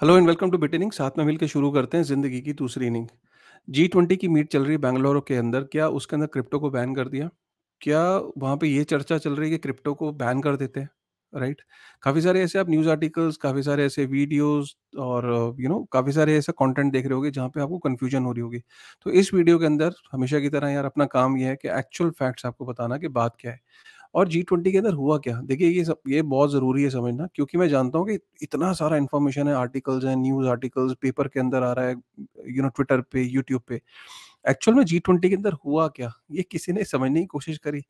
Hello and welcome to bit साथ में मिलकर शुरू करते हैं जिंदगी की दूसरी इनिंग जी ट्वेंटी की मीट चल रही है बैंगलोर के अंदर क्या उसके अंदर क्रिप्टो को बैन कर दिया क्या वहाँ पे ये चर्चा चल रही है कि क्रिप्टो को बैन कर देते हैं राइट काफ़ी सारे ऐसे आप न्यूज़ आर्टिकल्स काफ़ी सारे ऐसे वीडियोस और यू नो काफ़ी सारे ऐसे कंटेंट देख रहे होगे जहाँ पे आपको कन्फ्यूजन हो रही होगी तो इस वीडियो के अंदर हमेशा की तरह यार अपना काम यह है कि एक्चुअल फैक्ट्स आपको बताना कि बात क्या है और जी ट्वेंटी के अंदर हुआ क्या देखिए ये सब ये बहुत ज़रूरी है समझना क्योंकि मैं जानता हूँ कि इतना सारा इन्फॉर्मेशन है आर्टिकल्स हैं न्यूज़ आर्टिकल्स पेपर के अंदर आ रहा है यू नो ट्विटर पे यूट्यूब पे एक्चुअल में जी ट्वेंटी के अंदर हुआ क्या ये किसी ने समझने की कोशिश करी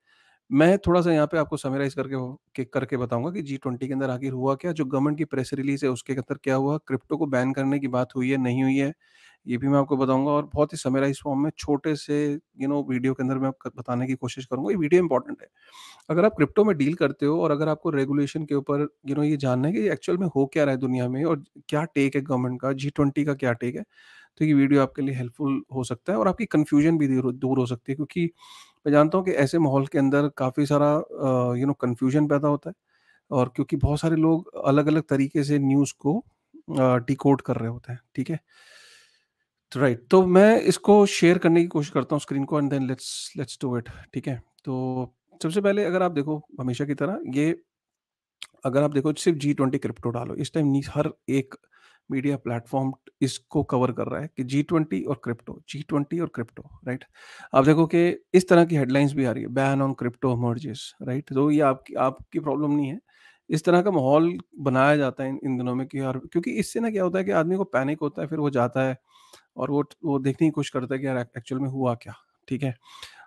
मैं थोड़ा-सा यहाँ पे आपको समराइज़ करके हो के करके बताऊँगा कि जी ट्वेंटी के अंदर आखिर हुआ क्या? जो गवर्नमेंट की प्रेस रिलीज़ है उसके अंदर क्या हुआ? क्रिप्टो को बैन करने की बात हुई है, नहीं हुई है? ये भी मैं आपको बताऊंगा और बहुत ही समराइज़ फॉर्म में छोटे से यू नो वीडियो के अंदर मैं बताने की कोशिश करूंगा ये वीडियो इंपॉर्टेंट है। अगर आप क्रिप्टो में डील करते हो और अगर आपको रेगुलेशन के ऊपर यू नो ये जानना है कि एक्चुअल में हो क्या रहा है दुनिया में और क्या टेक है गवर्नमेंट का, जी का क्या टेक है? तो ये वीडियो आपके लिए हेल्पफुल हो सकता है और आपकी कन्फ्यूज़न भी दूर हो सकती है क्योंकि मैं जानता हूँ कि ऐसे माहौल के अंदर काफ़ी सारा यू नो कन्फ्यूजन पैदा होता है और क्योंकि बहुत सारे लोग अलग अलग तरीके से न्यूज़ को डिकोड कर रहे होते हैं ठीक है राइट तो, तो मैं इसको शेयर करने की कोशिश करता हूँ स्क्रीन को and then let's let's do it ठीक है तो सबसे पहले अगर आप देखो हमेशा की तरह ये अगर आप देखो सिर्फ जी ट्वेंटी क्रिप्टो डालो इस टाइम हर एक मीडिया प्लेटफॉर्म इसको कवर कर रहा है कि जी ट्वेंटी और क्रिप्टो जी ट्वेंटी और क्रिप्टो राइट आप देखो कि इस तरह की हेडलाइंस भी आ रही है ban on crypto merges right तो ये आपकी आपकी प्रॉब्लम नहीं है इस तरह का माहौल बनाया जाता है इन, दिनों में कि यार क्योंकि इससे ना क्या होता है कि आदमी को पैनिक होता है फिर वो जाता है और वो वो देखने की कोशिश करता है कि यार एक्चुअल में हुआ क्या ठीक है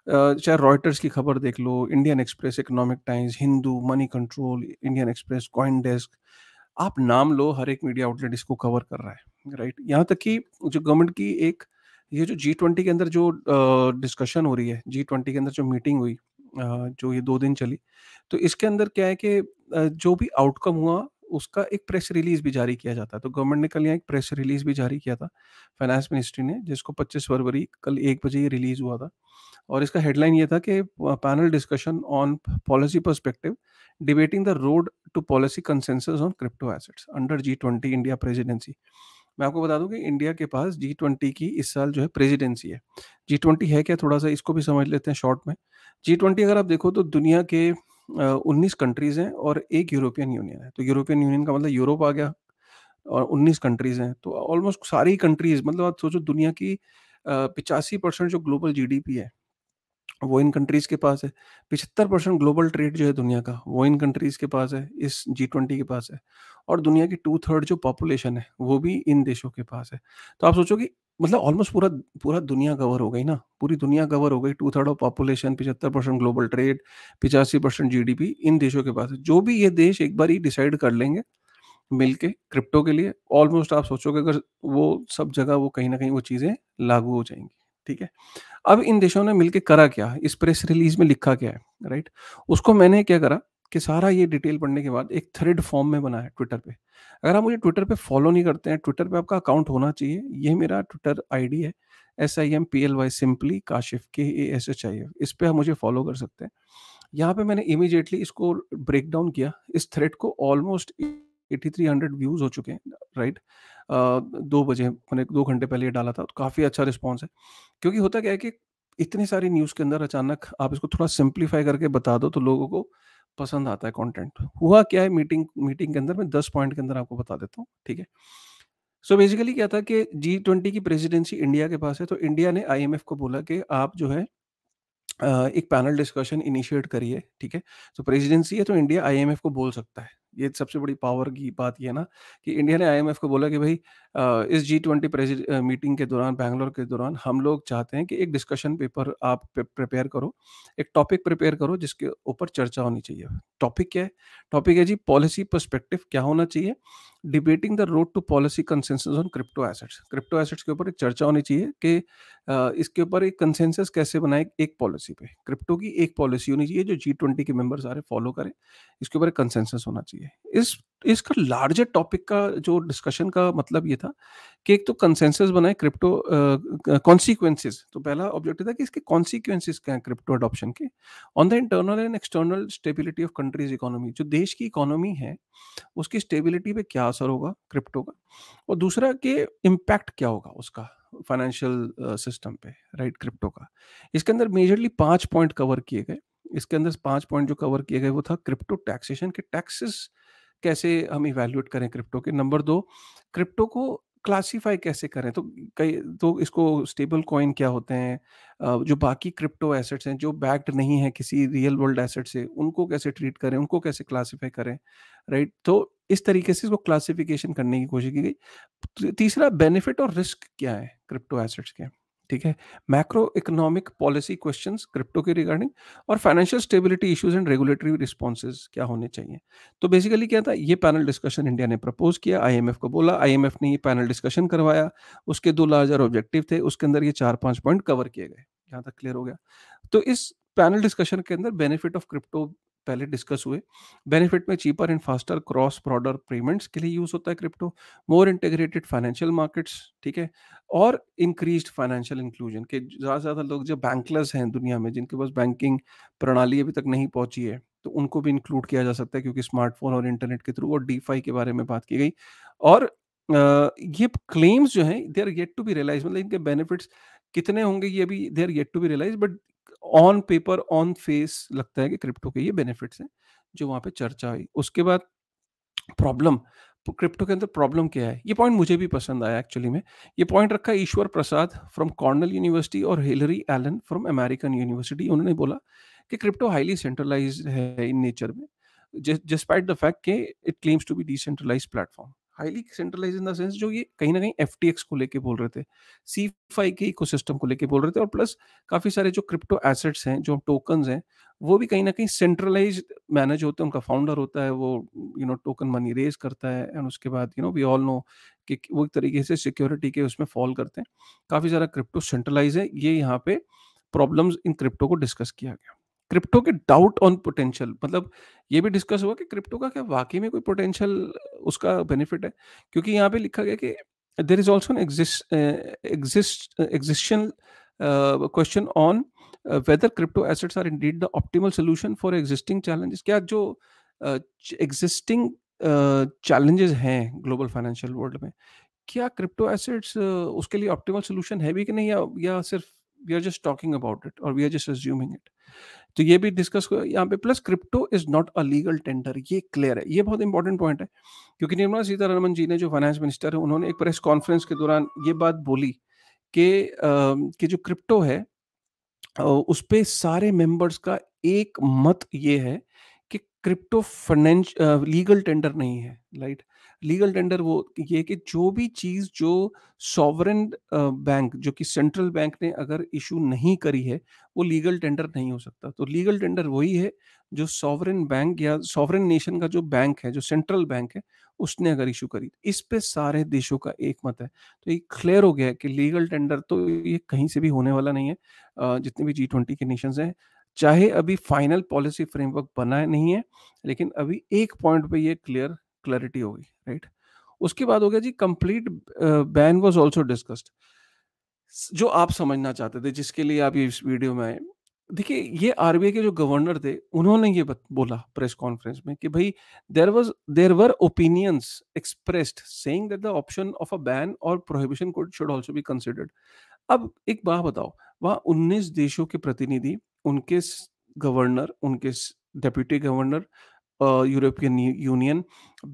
चाहे रॉयटर्स की खबर देख लो Indian Express Economic Times Hindu Moneycontrol Indian Express CoinDesk आप नाम लो हर एक मीडिया आउटलेट इसको कवर कर रहा है राइट यहाँ तक कि जो गवर्नमेंट की एक ये जो जी ट्वेंटी के अंदर जो डिस्कशन हो रही है जी ट्वेंटी के अंदर जो मीटिंग हुई जो ये दो दिन चली तो इसके अंदर क्या है कि जो भी आउटकम हुआ उसका एक प्रेस रिलीज भी जारी किया जाता है तो गवर्नमेंट ने कल यहाँ एक प्रेस रिलीज भी जारी किया था फाइनेंस मिनिस्ट्री ने जिसको 25 फरवरी कल एक बजे रिलीज हुआ था और इसका हेडलाइन ये था कि panel discussion on policy perspective debating the road to policy consensus on crypto assets under G twenty India presidency मैं आपको बता दूं कि इंडिया के पास जी ट्वेंटी की इस साल जो है प्रेसिडेंसी है जी ट्वेंटी है क्या थोड़ा सा इसको भी समझ लेते हैं शॉर्ट में जी ट्वेंटी अगर आप देखो तो दुनिया के उन्नीस कंट्रीज हैं और एक यूरोपियन यूनियन है तो यूरोपियन यूनियन का मतलब यूरोप आ गया और उन्नीस कंट्रीज हैं तो ऑलमोस्ट सारी कंट्रीज मतलब आप सोचो दुनिया की पिचासी परसेंट जो ग्लोबल जीडीपी है वो इन कंट्रीज के पास है पिछहत्तर परसेंट ग्लोबल ट्रेड जो है दुनिया का वो इन कंट्रीज के पास है इस जी ट्वेंटी के पास है और दुनिया की टू थर्ड जो पॉपुलेशन है वो भी इन देशों के पास है तो आप सोचो कि मतलब ऑलमोस्ट पूरा पूरा दुनिया कवर हो गई ना पूरी दुनिया कवर हो गई टू थर्ड ऑफ पॉपुलेशन पिछहत्तर परसेंट ग्लोबल ट्रेड पिचासी परसेंट जी इन देशों के पास जो भी ये देश एक बार ही डिसाइड कर लेंगे मिलके क्रिप्टो के लिए ऑलमोस्ट आप सोचोगे अगर वो सब जगह वो कहीं ना कहीं वो चीज़ें लागू हो जाएंगी ठीक है अब इन देशों ने मिलके करा क्या इस प्रेस रिलीज में लिखा क्या है राइट उसको मैंने क्या करा कि सारा ये डिटेल पढ़ने के बाद एक थ्रेड फॉर्म में बना है ट्विटर पे अगर आप मुझे ट्विटर पे फॉलो नहीं करते हैं ट्विटर पे आपका अकाउंट होना चाहिए ये मेरा ट्विटर आईडी है S I M P L Y simply Kashif K A S H I F इस पर आप मुझे फॉलो कर सकते हैं यहाँ पे मैंने इमीजिएटली इसको ब्रेक डाउन किया इस थ्रेड को almost eighty three hundred views हो चुके हैं राइट right? दो बजे मैंने दो घंटे पहले ये डाला था तो काफ़ी अच्छा रिस्पॉन्स है क्योंकि होता क्या है कि इतनी सारी न्यूज़ के अंदर अचानक आप इसको थोड़ा सिंप्लीफाई करके बता दो तो लोगों को पसंद आता है कंटेंट हुआ क्या है मीटिंग मीटिंग के अंदर मैं दस पॉइंट के अंदर आपको बता देता हूँ ठीक है सो so बेसिकली क्या था कि जी ट्वेंटी की प्रेसिडेंसी इंडिया के पास है तो इंडिया ने आईएमएफ को बोला कि आप जो है एक पैनल डिस्कशन इनिशिएट करिए ठीक है तो प्रेसिडेंसी है तो इंडिया आई को बोल सकता है ये सबसे बड़ी पावर की बात ये ना कि इंडिया ने आई को बोला कि भाई इस जी ट्वेंटी मीटिंग के दौरान बैंगलोर के दौरान हम लोग चाहते हैं कि एक डिस्कशन पेपर आप प्रिपेयर करो एक टॉपिक प्रिपेयर करो जिसके ऊपर चर्चा होनी चाहिए टॉपिक क्या है टॉपिक है जी पॉलिसी परस्पेक्टिव क्या होना चाहिए debating the road to policy consensus on crypto assets crypto assets के ऊपर एक चर्चा होनी चाहिए कि इसके ऊपर एक कंसेंसस कैसे बनाए एक पॉलिसी पे क्रिप्टो की एक पॉलिसी होनी चाहिए जो जी ट्वेंटी के आ रहे फॉलो करें इसके ऊपर एक कंसेंसस होना चाहिए इस इसका लार्जर टॉपिक का जो डिस्कशन का मतलब ये था कि एक तो कंसेंसस बनाए क्रिप्टो कॉन्सिक्वेंसेज तो पहला ऑब्जेक्टिव था कि इसके कॉन्सिक्वेंसेज क्या है क्रिप्टो अडॉप्शन के on the internal and external stability of countries economy जो देश की इकोनॉमी है उसकी स्टेबिलिटी पे क्या असर होगा क्रिप्टो का और दूसरा कि इम्पैक्ट क्या होगा उसका फाइनेंशियल सिस्टम पे राइट right, क्रिप्टो का इसके अंदर मेजरली पांच पॉइंट कवर किए गए इसके अंदर पांच पॉइंट जो कवर किए गए वो था क्रिप्टो टैक्सेशन के टैक्सेस कैसे हम इवेल्यूएट करें क्रिप्टो के नंबर दो क्रिप्टो को क्लासीफाई कैसे करें तो कई तो इसको स्टेबल कॉइन क्या होते हैं जो बाकी क्रिप्टो एसेट्स हैं जो बैक्ड नहीं है किसी रियल वर्ल्ड एसेट से उनको कैसे ट्रीट करें उनको कैसे क्लासीफाई करें राइट तो इस तरीके से इसको क्लासिफिकेशन करने की कोशिश की गई तीसरा बेनिफिट और रिस्क क्या है क्रिप्टो एसेट्स के ठीक है macro economic policy question crypto के रिगार्डिंग और financial stability issues and regulatory responses क्या होने चाहिए तो बेसिकली क्या था ये पैनल डिस्कशन इंडिया ने प्रपोज किया आईएमएफ को बोला आईएमएफ ने ये पैनल डिस्कशन करवाया उसके दो लार्जर ऑब्जेक्टिव थे उसके अंदर ये चार पांच पॉइंट कवर किए गए यहाँ तक क्लियर हो गया तो इस पैनल डिस्कशन के अंदर बेनिफिट ऑफ क्रिप्टो पहले डिस्कस हुए बेनिफिट में cheaper and faster cross broader payments के लिए यूज़ होता है crypto more integrated financial markets ठीक है और इंक्रीज फाइनेंशियल इंक्लूजन के ज़्यादा से ज़्यादा लोग जो बैंकलेस हैं दुनिया में जिनके पास बैंकिंग प्रणाली अभी तक नहीं पहुंची है तो उनको भी इंक्लूड किया जा सकता है क्योंकि स्मार्टफोन और इंटरनेट के थ्रू और डी के बारे में बात की गई और ये क्लेम्स जो है they are yet to be realise मतलब इनके बेनिफिट्स कितने होंगे ये भी they are yet to be realise but on paper on face लगता है कि क्रिप्टो के ये बेनिफिट्स हैं जो वहाँ पे चर्चा हुई उसके बाद प्रॉब्लम क्रिप्टो के अंदर प्रॉब्लम क्या है ये पॉइंट मुझे भी पसंद आया एक्चुअली में ये पॉइंट रखा Eswar Prasad from Cornell University और Hillary Allen from American University उन्होंने बोला कि क्रिप्टो हाईली सेंट्रलाइज है इन नेचर में जस्पाइट द फैक्ट के it claims to be decentralise platform highly centralise in the sense जो ये कहीं ना कहीं एफ को लेके बोल रहे थे सी फाई के इको को लेके बोल रहे थे और प्लस काफ़ी सारे जो क्रिप्टो एसेट्स हैं जो टोकन हैं वो भी कहीं ना कहीं सेंट्रलाइज मैनेज होते हैं उनका फाउंडर होता है वो you know token money raise करता है एंड उसके बाद you know we all know कि वो एक तरीके से सिक्योरिटी के उसमें फॉल करते हैं काफ़ी सारा क्रिप्टो सेंट्रलाइज है ये यहाँ पे प्रॉब्लम्स इन क्रिप्टो को डिस्कस किया गया क्रिप्टो के डाउट ऑन पोटेंशियल मतलब ये भी डिस्कस हुआ कि क्रिप्टो का क्या वाकई में कोई पोटेंशियल उसका बेनिफिट है क्योंकि यहाँ पे लिखा गया कि there is also existential question on whether crypto assets are indeed the optimal solution for existing challenges क्या जो एग्जिस्टिंग चैलेंजेस हैं ग्लोबल फाइनेंशियल वर्ल्ड में क्या क्रिप्टो एसेट्स उसके लिए ऑप्टिमल सोल्यूशन है भी कि नहीं या या सिर्फ we are just talking about it और we are just assuming it तो ये भी डिस्कस यहाँ पे plus crypto is not a legal tender ये क्लियर है ये बहुत इंपॉर्टेंट पॉइंट है क्योंकि निर्मला सीतारमन जी ने जो फाइनेंस मिनिस्टर है उन्होंने एक प्रेस कॉन्फ्रेंस के दौरान ये बात बोली कि कि जो क्रिप्टो है उस पर सारे मेंबर्स का एक मत ये है कि क्रिप्टो फाइनेंश लीगल टेंडर नहीं है राइट लीगल टेंडर वो ये कि जो भी चीज़ जो सॉवरन बैंक जो कि सेंट्रल बैंक ने अगर इशू नहीं करी है वो लीगल टेंडर नहीं हो सकता तो लीगल टेंडर वही है जो सॉवरन बैंक या सॉवरन नेशन का जो बैंक है जो सेंट्रल बैंक है उसने अगर इशू करी इस पे सारे देशों का एक मत है तो ये क्लियर हो गया है कि लीगल टेंडर तो ये कहीं से भी होने वाला नहीं है जितने भी जी ट्वेंटी के नेशन हैं चाहे अभी फाइनल पॉलिसी फ्रेमवर्क बना नहीं है लेकिन अभी एक पॉइंट पे ये क्लियर क्लैरिटी होगी राइट उसके बाद हो गया जी complete ban was also discussed जो आप समझना चाहते थे जिसके लिए आप ये इस वीडियो में आए देखिए ये आरबीआई के जो गवर्नर थे उन्होंने ये बोला प्रेस कॉन्फ्रेंस में कि भाई there was there were opinions expressed saying that the option of a ban और prohibition code should also be considered अब एक बात बताओ वहाँ उन्नीस देशों के प्रतिनिधि उनके गवर्नर उनके डेप्यूटी गवर्नर यूरोपियन यूनियन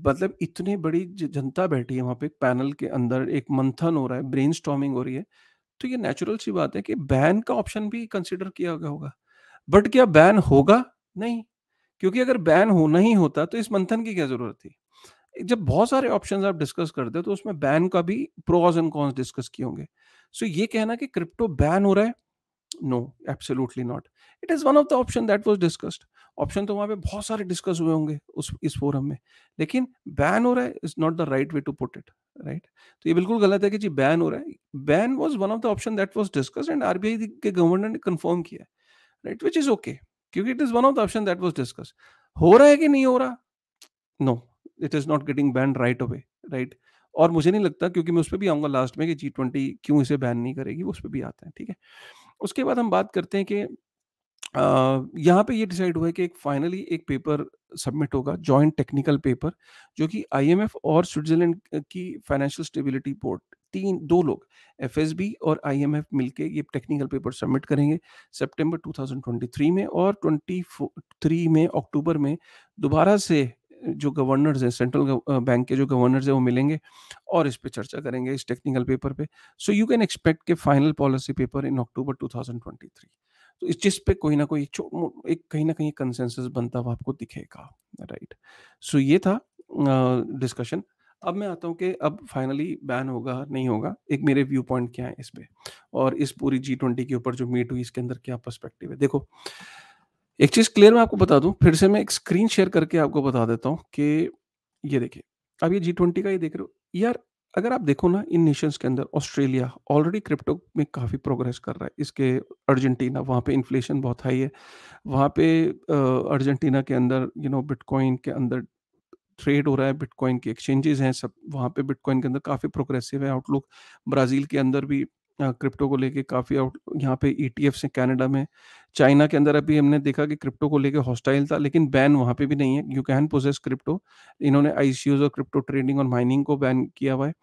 मतलब इतनी बड़ी जनता बैठी है वहाँ पे पैनल के अंदर एक मंथन हो रहा है ब्रेन हो रही है तो ये नेचुरल सी बात है कि बैन का ऑप्शन भी कंसिडर किया गया होगा बट क्या बैन होगा नहीं क्योंकि अगर बैन होना ही होता तो इस मंथन की क्या जरूरत थी जब बहुत सारे ऑप्शन आप डिस्कस करते हो तो उसमें बैन का भी प्रोज एंड कॉन्स डिस्कस किए होंगे सो ये कहना कि क्रिप्टो बैन हो रहा है no absolutely not it is one of the option that was discussed option तो वहां पे बहुत सारे डिस्कस हुए होंगे उस इस फोरम में लेकिन बैन हो रहा है is not the right way to put it right तो ये बिल्कुल गलत है कि जी बैन हो रहा है ban was one of the option that was discuss and RBI के गवर्नर ने कंफर्म किया राइट विच इज ओके क्योंकि it is one of the option that was discuss हो रहा है कि नहीं हो रहा no it is not getting ban right away right और मुझे नहीं लगता क्योंकि मैं उस पर भी आऊँगा लास्ट में कि जी ट्वेंटी क्यों इसे बैन नहीं करेगी वो उस पर भी आते हैं ठीक है उसके बाद हम बात करते हैं कि यहाँ पे ये डिसाइड हुआ है कि एक फाइनली एक पेपर सबमिट होगा जॉइंट टेक्निकल पेपर जो कि आईएमएफ और स्विट्जरलैंड की फाइनेंशियल स्टेबिलिटी बोर्ड तीन दो लोग एफएसबी और आईएमएफ मिलके ये टेक्निकल पेपर सबमिट करेंगे सितंबर 2023 में और 23 में अक्टूबर में दोबारा से जो गवर्नर्स हैं सेंट्रल बैंक के जो गवर्नर्स हैं वो मिलेंगे और इस पर चर्चा करेंगे इस टेक्निकल पेपर पे सो यू कैन एक्सपेक्ट के final policy paper in October 2023 तो इस चीज पे कोई ना कोई एक कहीं ना कहीं कंसेंसस बनता हुआ आपको दिखेगा राइट सो ये था डिस्कशन अब मैं आता हूँ कि अब फाइनली बैन होगा नहीं होगा एक मेरे व्यू पॉइंट क्या है इस पर और इस पूरी जी ट्वेंटी के ऊपर जो मीट हुई इसके अंदर क्या पर्सपेक्टिव है देखो एक चीज क्लियर मैं आपको बता दूं फिर से मैं एक स्क्रीन शेयर करके आपको बता देता हूँ कि ये देखिए अब ये जी ट्वेंटी का ये देख रहे हो यार अगर आप देखो ना इन नेशंस के अंदर ऑस्ट्रेलिया ऑलरेडी क्रिप्टो में काफ़ी प्रोग्रेस कर रहा है इसके अर्जेंटीना वहाँ पे इन्फ्लेशन बहुत हाई है वहाँ पे अर्जेंटीना के अंदर यू नो बिटकॉइन के अंदर ट्रेड हो रहा है बिटकॉइन के एक्सचेंजेस हैं सब वहाँ पे बिटकॉइन के अंदर काफ़ी प्रोग्रेसिव है आउटलुक ब्राज़ील के अंदर भी क्रिप्टो को लेके काफ़ी आउट यहाँ पे ई e हैं कैनेडा में चाइना के अंदर अभी हमने देखा कि क्रिप्टो को लेकर हॉस्टाइल था लेकिन बैन वहां पे भी नहीं है यू कैन पोजेस क्रिप्टो इन्होंने आईसीओज और क्रिप्टो ट्रेडिंग और माइनिंग को बैन किया हुआ है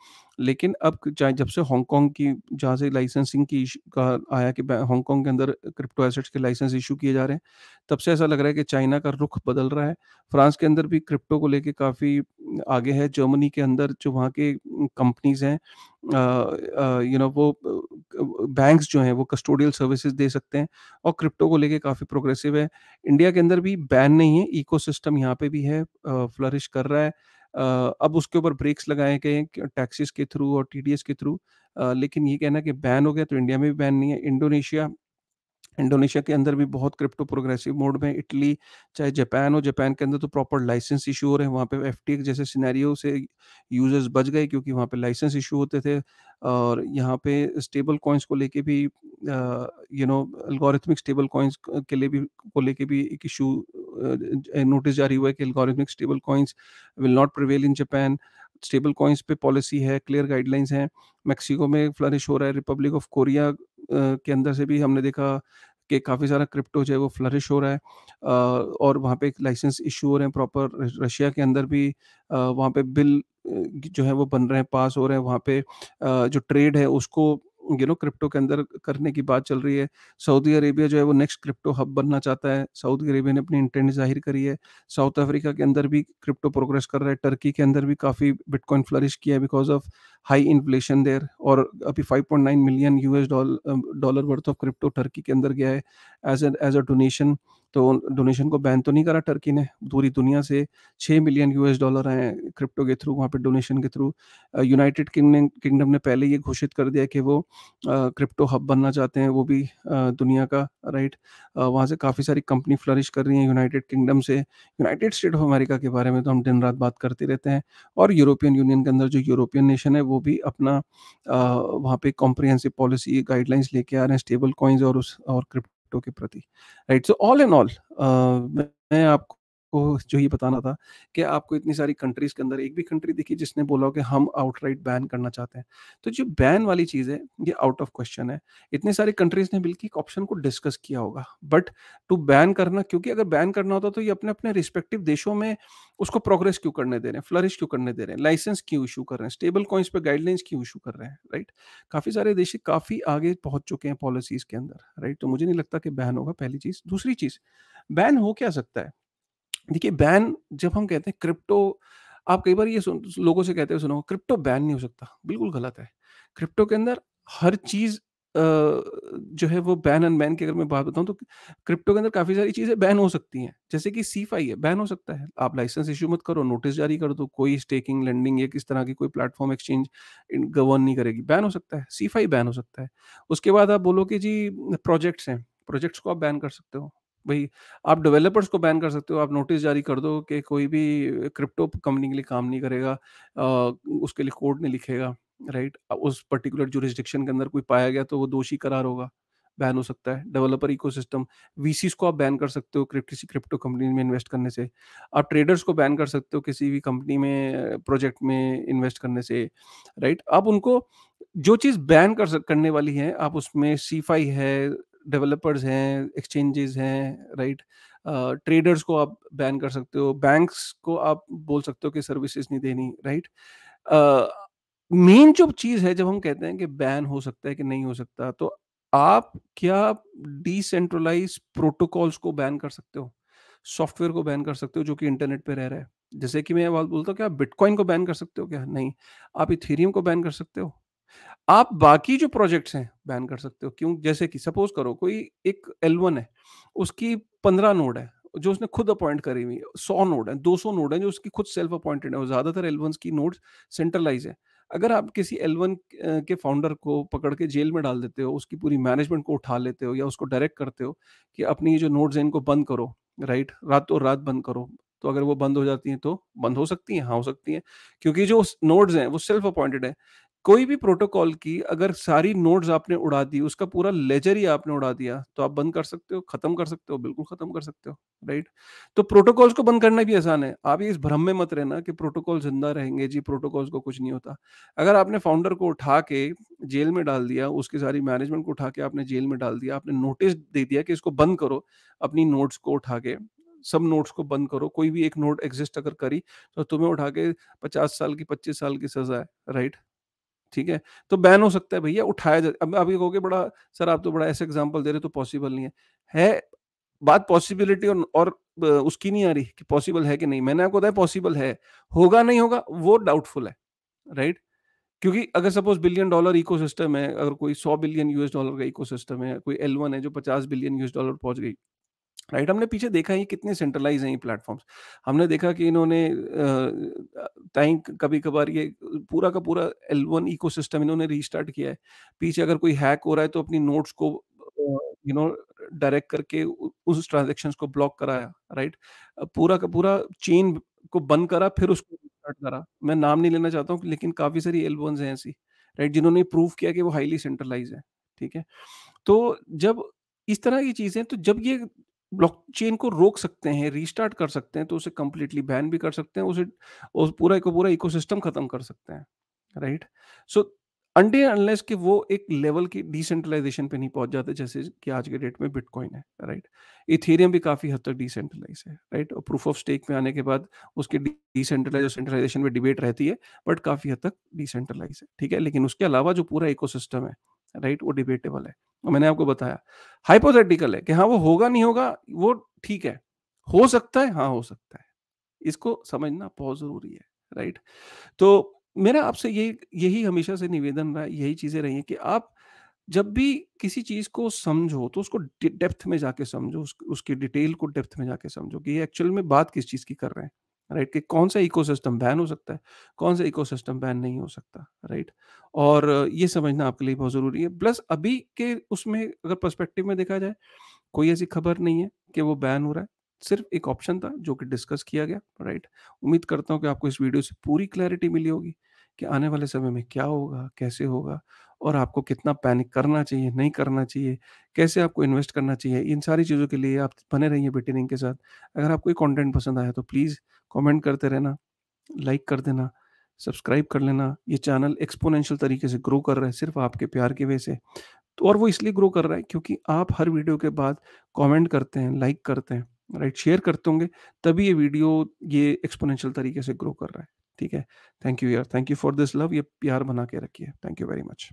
लेकिन अब चाहे जब से हांगकांग की जहाँ से लाइसेंसिंग की का आया कि हांगकांग के अंदर क्रिप्टो एसेट्स के लाइसेंस इशू किए जा रहे हैं तब से ऐसा लग रहा है कि चाइना का रुख बदल रहा है फ्रांस के अंदर भी क्रिप्टो को लेके काफ़ी आगे है जर्मनी के अंदर जो वहाँ के कंपनीज हैं यू नो वो बैंक्स जो हैं वो कस्टोडियल सर्विसेज दे सकते हैं और क्रिप्टो क्रिप्टो को लेके काफ़ी प्रोग्रेसिव है इंडिया के अंदर भी बैन नहीं है इको सिस्टम यहाँ पे भी है फ्लरिश कर रहा है अब उसके ऊपर ब्रेक्स लगाए गए हैं के थ्रू और टीडीएस के थ्रू लेकिन ये कहना कि बैन हो गया तो इंडिया में भी बैन नहीं है इंडोनेशिया इंडोनेशिया के अंदर भी बहुत क्रिप्टो प्रोग्रेसिव मोड में इटली चाहे जापान हो जापान के अंदर तो प्रॉपर लाइसेंस इशू हो रहे हैं वहाँ पे एफ जैसे सिनेरियो से यूजर्स बच गए क्योंकि वहाँ पे लाइसेंस इशू होते थे और यहाँ पे स्टेबल कॉइन्स को लेके भी you know algorithmic stable coins के लिए भी को लेके भी एक इशू नोटिस जारी हुआ है कि algorithmic stable coins will not prevail in Japan stable coins पे पॉलिसी है क्लियर गाइडलाइंस हैं मैक्सिको में फ्लरिश हो रहा है रिपब्लिक ऑफ कोरिया के अंदर से भी हमने देखा कि काफ़ी सारा क्रिप्टो जो है वो फ्लरिश हो रहा है और वहाँ पे लाइसेंस इशू हो रहे हैं प्रॉपर रशिया के अंदर भी वहाँ पे बिल जो है वो बन रहे हैं पास हो रहे हैं वहाँ पे जो ट्रेड है उसको यू नो क्रिप्टो के अंदर करने की बात चल रही है सऊदी अरेबिया जो है वो नेक्स्ट क्रिप्टो हब बनना चाहता है सऊदी अरेबिया ने अपनी इंटेंट जाहिर करी है साउथ अफ्रीका के अंदर भी क्रिप्टो प्रोग्रेस कर रहा है टर्की के अंदर भी काफ़ी बिटकॉइन फ्लरिश किया है because of high inflation there और अभी 5.9 million US dollar worth of crypto Turkey के अंदर गया है एज एज अ डोनेशन तो डोनेशन को बैन तो नहीं करा टर्की ने पूरी दुनिया से छः मिलियन यूएस डॉलर आए क्रिप्टो के थ्रू वहाँ पे डोनेशन के थ्रू यूनाइटेड किंगडम ने पहले ये घोषित कर दिया कि वो क्रिप्टो हब बनना चाहते हैं वो भी दुनिया का राइट वहाँ से काफ़ी सारी कंपनी फ्लरिश कर रही हैं यूनाइटेड किंगडम से यूनाइटेड स्टेट ऑफ अमेरिका के बारे में तो हम दिन रात बात करते रहते हैं और यूरोपियन यूनियन के अंदर जो यूरोपियन नेशन है वो भी अपना वहाँ पे कॉम्प्रिहेंसिव पॉलिसी गाइडलाइंस लेके आ रहे हैं स्टेबल कॉइन्स और उस और क्रिप्टो क्रिप्टो के प्रति right so all and all मैं आपको को जो ये बताना था कि आपको इतनी सारी कंट्रीज के अंदर एक भी कंट्री देखी जिसने बोला कि हम आउटराइट बैन करना चाहते हैं तो जो बैन वाली चीज़ है ये आउट ऑफ क्वेश्चन है इतनी सारी कंट्रीज ने बिल्कुल एक ऑप्शन को डिस्कस किया होगा बट टू बैन करना क्योंकि अगर बैन करना होता तो ये अपने अपने रिस्पेक्टिव देशों में उसको प्रोग्रेस क्यों करने दे रहे हैं फ्लरिश क्यों करने दे रहे हैं लाइसेंस क्यों इशू कर रहे हैं स्टेबल कॉइन्स पर गाइडलाइंस क्यों इशू कर रहे हैं राइट काफ़ी सारे देश काफ़ी आगे पहुंच चुके हैं पॉलिसीज के अंदर राइट तो मुझे नहीं लगता कि बैन होगा पहली चीज़ दूसरी चीज़ बैन हो क्या सकता है देखिए बैन जब हम कहते हैं क्रिप्टो आप कई बार ये सुन लोगों से कहते हुए सुनो क्रिप्टो बैन नहीं हो सकता बिल्कुल गलत है क्रिप्टो के अंदर हर चीज जो है वो बैन अनबैन की अगर मैं बात बताऊं तो क्रिप्टो के अंदर काफी सारी चीजें बैन हो सकती हैं जैसे कि सीफाई है बैन हो सकता है आप लाइसेंस इशू मत करो नोटिस जारी कर दो कोई स्टेकिंग लेंडिंग या किस तरह की कोई प्लेटफॉर्म एक्सचेंज गवर्न नहीं करेगी बैन हो सकता है सीफाई बैन हो सकता है उसके बाद आप बोलो कि जी प्रोजेक्ट्स हैं प्रोजेक्ट्स को आप बैन कर सकते हो भाई आप डेवलपर्स को बैन कर सकते हो आप नोटिस जारी कर दो कि कोई भी क्रिप्टो कंपनी के लिए काम नहीं करेगा आ, उसके लिए कोड नहीं लिखेगा राइट उस पर्टिकुलर जुरिस्डिक्शन के अंदर कोई पाया गया तो वो दोषी करार होगा बैन हो सकता है डेवलपर इकोसिस्टम वीसीस को आप बैन कर सकते हो किसी क्रिप्टो कंपनी में इन्वेस्ट करने से आप ट्रेडर्स को बैन कर सकते हो किसी भी कंपनी में प्रोजेक्ट में इन्वेस्ट करने से राइट आप उनको जो चीज़ बैन कर करने वाली है आप उसमें सीफाई है डेवलपर्स हैं एक्सचेंजेस हैं राइट ट्रेडर्स को आप बैन कर सकते हो बैंक्स को आप बोल सकते हो कि सर्विसेज नहीं देनी राइट मेन जो चीज़ है जब हम कहते हैं कि बैन हो सकता है कि नहीं हो सकता तो आप क्या डिसेंट्रलाइज प्रोटोकॉल्स को बैन कर सकते हो सॉफ्टवेयर को बैन कर सकते हो जो कि इंटरनेट पे रह रहा है जैसे कि मैं बात बोलता हूँ क्या आप बिटकॉइन को बैन कर सकते हो क्या नहीं आप इथेरियम को बैन कर सकते हो आप बाकी जो प्रोजेक्ट्स हैं बैन कर सकते हो क्यों जैसे कि सपोज करो कोई एक एल है उसकी पंद्रह नोड है जो उसने खुद अपॉइंट करी हुई सौ नोड है दो सौ नोड है जो उसकी खुद सेल्फ अपॉइंटेड है ज़्यादातर एल की नोड सेंट्रलाइज है अगर आप किसी एल के फाउंडर को पकड़ के जेल में डाल देते हो उसकी पूरी मैनेजमेंट को उठा लेते हो या उसको डायरेक्ट करते हो कि अपनी जो नोट्स हैं इनको बंद करो राइट रातों तो रात बंद करो तो अगर वो बंद हो जाती हैं तो बंद हो सकती हैं हाँ हो सकती हैं क्योंकि जो नोड्स हैं वो सेल्फ अपॉइंटेड है कोई भी प्रोटोकॉल की अगर सारी नोड्स आपने उड़ा दी उसका पूरा लेजर ही आपने उड़ा दिया तो आप बंद कर सकते हो खत्म कर सकते हो बिल्कुल खत्म कर सकते हो राइट तो प्रोटोकॉल्स को बंद करना भी आसान है आप इस भ्रम में मत रहना कि प्रोटोकॉल जिंदा रहेंगे जी प्रोटोकॉल्स को कुछ नहीं होता अगर आपने फाउंडर को उठा के जेल में डाल दिया उसकी सारी मैनेजमेंट को उठा के आपने जेल में डाल दिया आपने नोटिस दे दिया कि इसको बंद करो अपनी नोट्स को उठा के सब नोट्स को बंद करो कोई भी एक नोट एग्जिस्ट अगर करी तो तुम्हें उठा के पचास साल की पच्चीस साल की सजा है राइट ठीक है तो बैन हो सकता है भैया उठाया जाए अब आप ये कहोगे बड़ा सर आप तो बड़ा ऐसा एग्जाम्पल दे रहे तो पॉसिबल नहीं है है बात पॉसिबिलिटी और, और उसकी नहीं आ रही कि पॉसिबल है कि नहीं मैंने आपको बताया पॉसिबल है होगा नहीं होगा वो डाउटफुल है राइट क्योंकि अगर सपोज बिलियन डॉलर इकोसिस्टम है अगर कोई सौ बिलियन यूएस डॉलर का इकोसिस्टम है कोई एल है जो पचास बिलियन यूएस डॉलर पहुंच गई राइट हमने पीछे देखा ये कितने सेंट्रलाइज हैं ये प्लेटफॉर्म्स हमने देखा कि इन्होंने टाइम कभी कभार ये पूरा का पूरा एल वन इको इन्होंने रिस्टार्ट किया है पीछे अगर कोई हैक हो रहा है तो अपनी नोट्स को यू नो डायरेक्ट करके उस ट्रांजेक्शन को ब्लॉक कराया राइट पूरा का पूरा चेन को बंद करा फिर उसको रिस्टार्ट करा मैं नाम नहीं लेना चाहता हूँ लेकिन काफ़ी सारी एल वंस हैं ऐसी राइट जिन्होंने प्रूव किया कि वो हाईली सेंट्रलाइज है ठीक है तो जब इस तरह की चीज़ें तो जब ये ब्लॉकचेन को रोक सकते हैं रीस्टार्ट कर सकते हैं तो उसे कंप्लीटली बैन भी कर सकते हैं उसे उस पूरा एक पूरा इकोसिस्टम खत्म कर सकते हैं राइट सो अंडे अनलेस के वो एक लेवल की डिसेंट्रलाइजेशन पे नहीं पहुंच जाते जैसे कि आज के डेट में बिटकॉइन है राइट इथेरियम भी काफ़ी हद तक डिसेंट्रलाइज है राइट और प्रूफ ऑफ स्टेक में आने के बाद उसके डिसेंट्रलाइज और सेंट्रलाइजेशन में डिबेट रहती है बट काफ़ी हद तक डिसेंट्रलाइज है ठीक है लेकिन उसके अलावा जो पूरा इकोसिस्टम है राइट वो डिबेटेबल है तो मैंने आपको बताया हाइपोथेटिकल है कि हाँ वो होगा नहीं होगा वो ठीक है हो सकता है हाँ हो सकता है इसको समझना बहुत जरूरी है राइट तो मेरा आपसे ये यही हमेशा से निवेदन रहा यही चीजें रही हैं कि आप जब भी किसी चीज को समझो तो उसको डेप्थ में जाके समझो उस, उसकी डिटेल को डेप्थ में जाके समझो कि ये एक्चुअल में बात किस चीज की कर रहे हैं राइट कि कौन सा इकोसिस्टम बैन हो सकता है कौन सा इकोसिस्टम बैन नहीं हो सकता राइट और ये समझना आपके लिए बहुत ज़रूरी है प्लस अभी के उसमें अगर पर्सपेक्टिव में देखा जाए कोई ऐसी खबर नहीं है कि वो बैन हो रहा है सिर्फ एक ऑप्शन था जो कि डिस्कस किया गया राइट उम्मीद करता हूँ कि आपको इस वीडियो से पूरी क्लैरिटी मिली होगी कि आने वाले समय में क्या होगा कैसे होगा और आपको कितना पैनिक करना चाहिए नहीं करना चाहिए कैसे आपको इन्वेस्ट करना चाहिए इन सारी चीज़ों के लिए आप बने रहिए बेटे के साथ अगर आपको ये कॉन्टेंट पसंद आया तो प्लीज़ कॉमेंट करते रहना लाइक कर देना सब्सक्राइब कर लेना ये चैनल एक्सपोनेंशियल तरीके से ग्रो कर रहा है सिर्फ आपके प्यार की वजह से तो और वो इसलिए ग्रो कर रहा है क्योंकि आप हर वीडियो के बाद कमेंट करते हैं लाइक करते हैं राइट शेयर करते होंगे तभी ये वीडियो ये एक्सपोनेंशियल तरीके से ग्रो कर रहा है ठीक है थैंक यू यार thank you for this love ये प्यार बना के रखिए थैंक यू वेरी मच